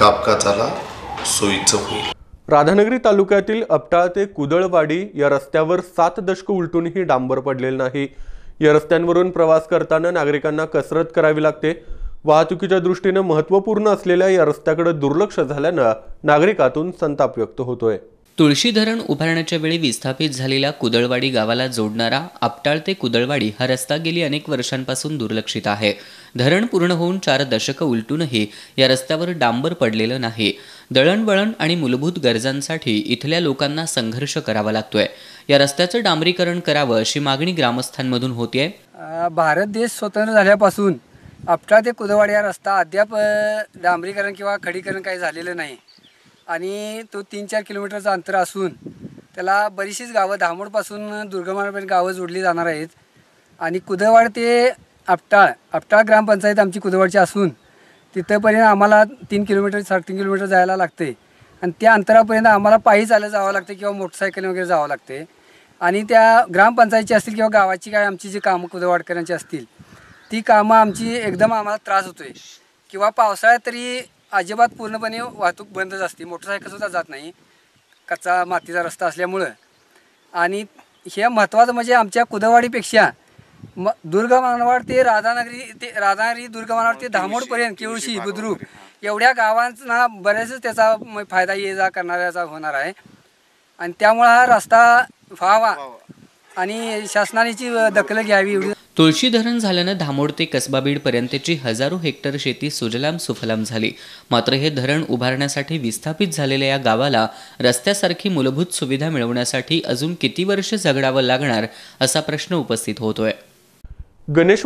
कापकाचाला सोयीचं होईल राधानगरी तालुक्यातील अपटाळ ते कुदळवाडी या रस्त्यावर सात दशक उलटूनही डांबर पडलेले नाही या रस्त्यांवरून प्रवास करताना नागरिकांना कसरत करावी लागते वाहतुकीच्या दृष्टीनं महत्त्वपूर्ण असलेल्या या रस्त्याकडे दुर्लक्ष झाल्यानं नागरिकातून संताप व्यक्त होतोय तुळशी धरण उभारण्याच्या वेळी विस्थापित झालेल्या कुदळवाडी गावाला जोडणारा आपटाळ ते कुदळवाडी हा रस्ता गेली अनेक वर्षांपासून दुर्लक्षित आहे धरण पूर्ण होऊन चार दशकं उलटूनही या रस्त्यावर डांबर पडलेलं नाही दळणवळण आणि मूलभूत गरजांसाठी इथल्या लोकांना संघर्ष करावा लागतोय या रस्त्याचं डांबरीकरण करावं अशी मागणी ग्रामस्थांमधून होतीये भारत देश स्वतंत्र झाल्यापासून आपटाळ ते कुदळवाडी हा रस्ता अद्याप डांबरीकरण किंवा खडीकरण काही झालेलं नाही आणि तो तीन चार किलोमीटरचं अंतर असून त्याला बरीचशीच गावं धामोडपासून दुर्गमापर्यंत गावं जोडली जाणार आहेत आणि कुदवाड ते आपटाळ आपटाळ ग्रामपंचायत आमची कुदवाडची असून तिथंपर्यंत आम्हाला तीन किलोमीटर साडेतीन किलोमीटर जायला लागते आणि त्या अंतरापर्यंत आम्हाला पायी चालत जावं लागते किंवा मोटरसायकल वगैरे जावं लागते आणि त्या ग्रामपंचायतची असतील किंवा गावाची काय आमची जी कामं कुदवाडकरांची असतील ती कामं आमची एकदम आम्हाला त्रास होतो आहे किंवा पावसाळ्यात तरी अजिबात पूर्णपणे वाहतूक बंदच असते मोटरसायकलसुद्धा जात नाही कच्चा मातीचा रस्ता असल्यामुळं आणि हे महत्त्वाचं म्हणजे आमच्या कुदवाडीपेक्षा म दुर्गमानवाड ते राधानगरी ते राधानगरी दुर्गमानवाड ते धामोडपर्यंत केळशी बुद्रुक एवढ्या गावांना बऱ्याच त्याचा फायदा ये जा करणाऱ्याचा होणार आहे आणि त्यामुळं हा रस्ता व्हावा आणि शासनानेची दखल घ्यावी एवढी तुळशी धरण झाल्यानं धामोड ते पर्यंतची हजारो हेक्टर शेती सुजलाम सुफलाम झाली मात्र हे धरण उभारण्यासाठी विस्थापित झालेल्या या गावाला रस्त्यासारखी मूलभूत सुविधा मिळवण्यासाठी अजून किती वर्ष झगडावं लागणार असा प्रश्न उपस्थित होतोय गणेश